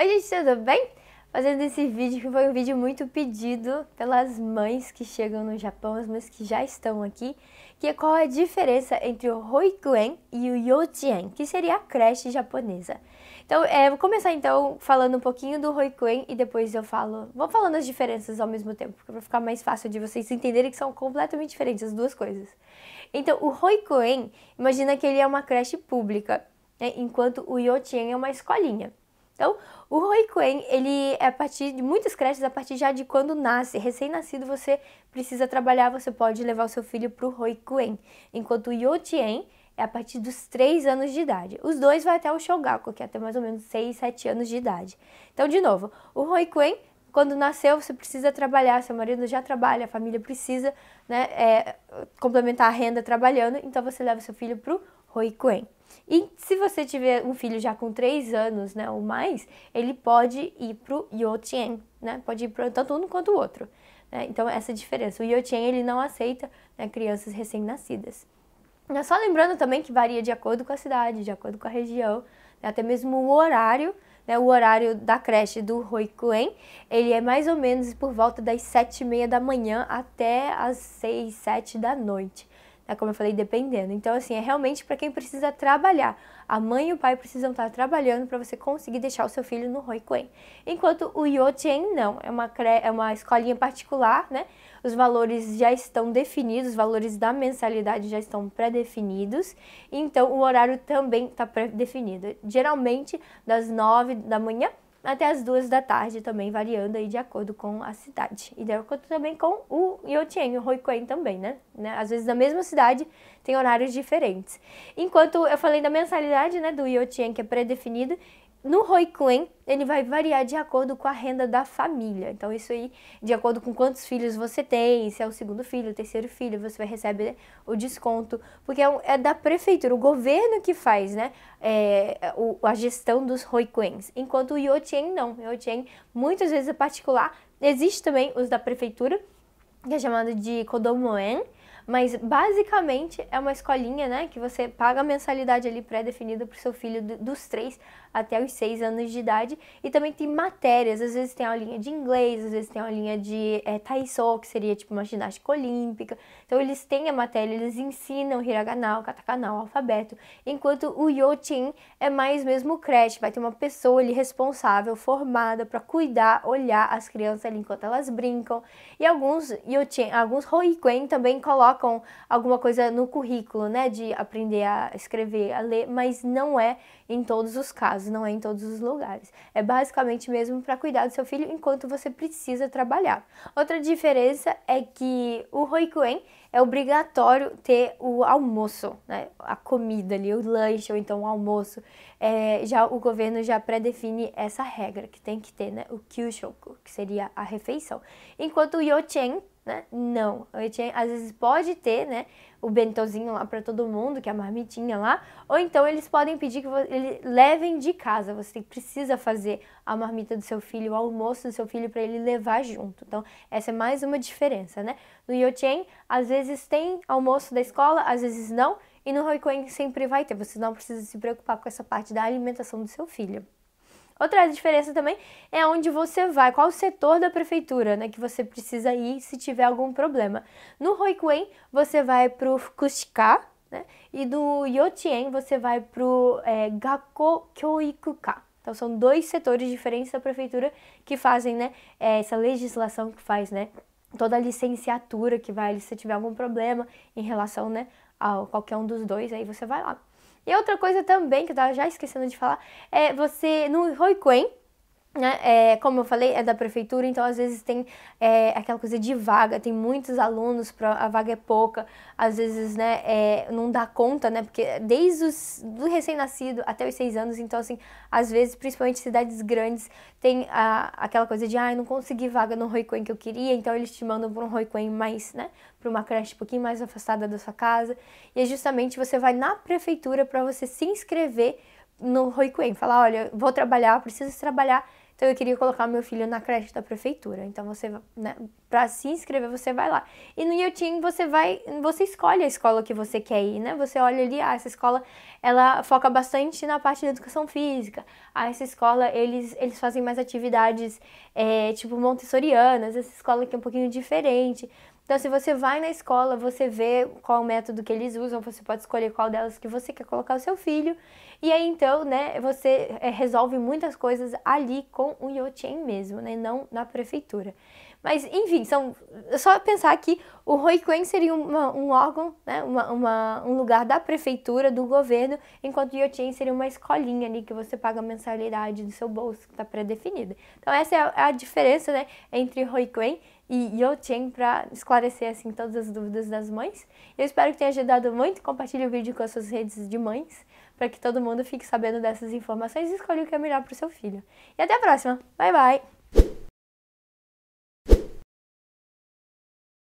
Oi gente, tudo bem? Fazendo esse vídeo que foi um vídeo muito pedido pelas mães que chegam no Japão, as mães que já estão aqui, que é qual é a diferença entre o Hoikuen e o Yōjien, que seria a creche japonesa. Então, é, vou começar então falando um pouquinho do Hoikuen e depois eu falo, vou falando as diferenças ao mesmo tempo, para ficar mais fácil de vocês entenderem que são completamente diferentes as duas coisas. Então, o Hoikuen, imagina que ele é uma creche pública, né, enquanto o Yōjien é uma escolinha. Então, o Roiquen, ele é a partir de muitas creches, a partir já de quando nasce, recém-nascido você precisa trabalhar, você pode levar o seu filho para o Roiquen, enquanto o Yotien é a partir dos 3 anos de idade. Os dois vão até o Shogaku, que é até mais ou menos 6, 7 anos de idade. Então, de novo, o Roiquen quando nasceu, você precisa trabalhar, seu marido já trabalha, a família precisa né, é, complementar a renda trabalhando, então você leva seu filho para o Hoikuen. E se você tiver um filho já com 3 anos, né, ou mais, ele pode ir pro Yotien, né? Pode ir para tanto um quanto o outro. Né? Então essa é diferença. O Yotien, ele não aceita né, crianças recém-nascidas. Só lembrando também que varia de acordo com a cidade, de acordo com a região, né? até mesmo o horário, né? o horário da creche do Hoikuen, ele é mais ou menos por volta das sete e meia da manhã até as seis, sete da noite. É como eu falei, dependendo. Então, assim, é realmente para quem precisa trabalhar. A mãe e o pai precisam estar tá trabalhando para você conseguir deixar o seu filho no Hoikuen. Enquanto o Yochen não, é uma, é uma escolinha particular, né? Os valores já estão definidos, os valores da mensalidade já estão pré-definidos. Então, o horário também está pré-definido. Geralmente, das nove da manhã até as duas da tarde, também variando aí de acordo com a cidade. E de acordo também com o yotien o Hoikuen também, né? né? Às vezes na mesma cidade tem horários diferentes. Enquanto eu falei da mensalidade, né, do yotien que é pré-definido, no Roikuen, ele vai variar de acordo com a renda da família. Então, isso aí, de acordo com quantos filhos você tem, se é o segundo filho, o terceiro filho, você vai receber o desconto. Porque é, é da prefeitura, o governo que faz, né? É, o, a gestão dos Roikuens. Enquanto o Yotien não. O Yotien, muitas vezes, é particular. Existe também os da prefeitura, que é chamado de Kodomoen mas basicamente é uma escolinha, né, que você paga a mensalidade ali pré-definida para seu filho dos 3 até os 6 anos de idade. E também tem matérias, às vezes tem a linha de inglês, às vezes tem a linha de é, taiso, que seria tipo uma ginástica olímpica. Então eles têm a matéria, eles ensinam hiragana, katakana, o alfabeto. Enquanto o yotin é mais mesmo creche, vai ter uma pessoa ali responsável, formada para cuidar, olhar as crianças ali enquanto elas brincam. E alguns yotin, alguns hoikuen também colocam colocam alguma coisa no currículo, né, de aprender a escrever, a ler, mas não é em todos os casos, não é em todos os lugares. É basicamente mesmo para cuidar do seu filho enquanto você precisa trabalhar. Outra diferença é que o Hoikuen é obrigatório ter o almoço, né? A comida ali, o lanche ou então o almoço. É, já o governo já pré-define essa regra que tem que ter, né? O kyushoku, que seria a refeição. Enquanto o yochen né? Não. O ETN, às vezes pode ter, né? O bentozinho lá para todo mundo, que é a marmitinha lá. Ou então eles podem pedir que eles levem de casa. Você precisa fazer a marmita do seu filho, o almoço do seu filho para ele levar junto. Então, essa é mais uma diferença, né? No Yochen, às vezes tem almoço da escola, às vezes não. E no Hoikuen sempre vai ter. Você não precisa se preocupar com essa parte da alimentação do seu filho. Outra diferença também é onde você vai, qual o setor da prefeitura né, que você precisa ir se tiver algum problema. No Roikuen, você vai para o Fukushika, né? E do Yotien, você vai para o é, Gakko Então, são dois setores diferentes da prefeitura que fazem né, é, essa legislação que faz né, toda a licenciatura que vai, se tiver algum problema em relação né, a qualquer um dos dois, aí você vai lá. E outra coisa também que eu tava já esquecendo de falar é você no Roikuen, né? É, como eu falei, é da prefeitura, então às vezes tem é, aquela coisa de vaga, tem muitos alunos, pra, a vaga é pouca, às vezes né, é, não dá conta, né? Porque desde os do recém-nascido até os seis anos, então assim, às vezes, principalmente cidades grandes, tem a, aquela coisa de ah, não consegui vaga no Roicoen que eu queria, então eles te mandam para um Roicoen mais, né? Para uma creche um pouquinho mais afastada da sua casa. E é justamente você vai na prefeitura para você se inscrever no Roicoen, falar, olha, vou trabalhar, preciso trabalhar então eu queria colocar meu filho na creche da prefeitura. Então você, né, para se inscrever, você vai lá. E no Yotin você vai, você escolhe a escola que você quer ir, né? Você olha ali, ah, essa escola, ela foca bastante na parte da educação física. Ah, essa escola, eles, eles fazem mais atividades, é, tipo montessorianas. Essa escola aqui é um pouquinho diferente. Então, se você vai na escola, você vê qual método que eles usam, você pode escolher qual delas que você quer colocar o seu filho e aí então, né, você eh, resolve muitas coisas ali com o Yotien mesmo, né, não na prefeitura. Mas enfim, são é só pensar que o Roikuen seria uma, um órgão, né, uma, uma, um lugar da prefeitura, do governo, enquanto o Yotien seria uma escolinha ali que você paga a mensalidade do seu bolso, que está pré-definida. Então essa é a, é a diferença né, entre Roikuen e Yotien para esclarecer assim todas as dúvidas das mães. Eu espero que tenha ajudado muito. Compartilhe o vídeo com as suas redes de mães para que todo mundo fique sabendo dessas informações e escolha o que é melhor para o seu filho. E até a próxima. Bye bye.